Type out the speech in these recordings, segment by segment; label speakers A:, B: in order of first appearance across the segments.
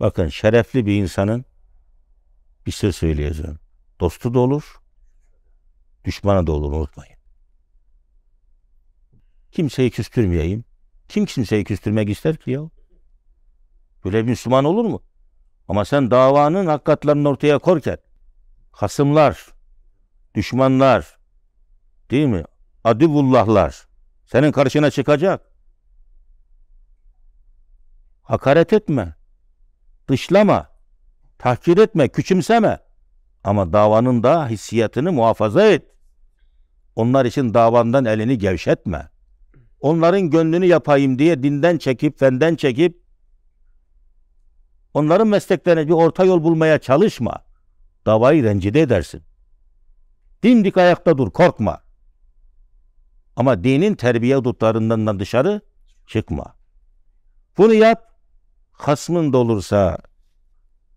A: Bakın şerefli bir insanın bir şey söyleyeceğim. Dostu da olur, düşmanı da olur unutmayın. Kimseyi küstürmeyeyim. Kim kimseyi küstürmek ister ki ya? Böyle bir Müslüman olur mu? Ama sen davanın hakikatlerini ortaya korken hasımlar, düşmanlar, değil mi? Adivullahlar senin karşına çıkacak. Hakaret etme dışlama, tahkir etme, küçümseme. Ama davanın da hissiyatını muhafaza et. Onlar için davandan elini gevşetme. Onların gönlünü yapayım diye dinden çekip, fenden çekip, onların mesleklerine bir orta yol bulmaya çalışma. Davayı rencide edersin. Dimdik ayakta dur, korkma. Ama dinin terbiye hudutlarından dışarı çıkma. Bunu yap, Hasmın dolursa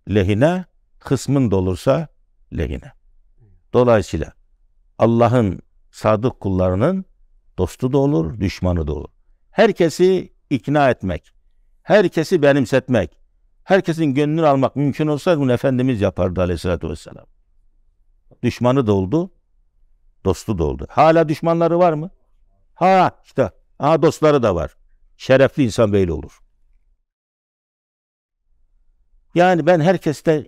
A: lehine, kısmın dolursa lehine. Dolayısıyla Allah'ın sadık kullarının dostu da olur, düşmanı da olur. Herkesi ikna etmek, herkesi benimsetmek, herkesin gönlünü almak mümkün olsa bunu Efendimiz yapardı aleyhissalatü vesselam. Düşmanı da oldu, dostu da oldu. Hala düşmanları var mı? Ha işte, ha dostları da var. Şerefli insan böyle olur. Yani ben herkeste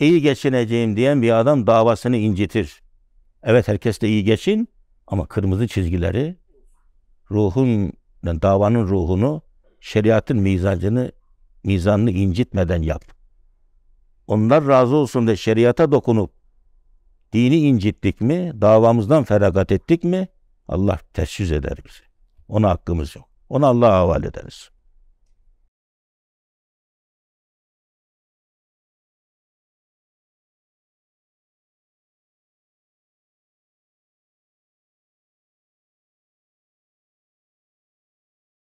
A: iyi geçineceğim diyen bir adam davasını incitir. Evet herkesle iyi geçin ama kırmızı çizgileri ruhun yani davanın ruhunu şeriatın mizacını mizanını incitmeden yap. Onlar razı olsun de şeriata dokunup dini incittik mi, davamızdan feragat ettik mi Allah teşhis eder bizi. Ona hakkımız yok. Ona Allah'a havale ederiz.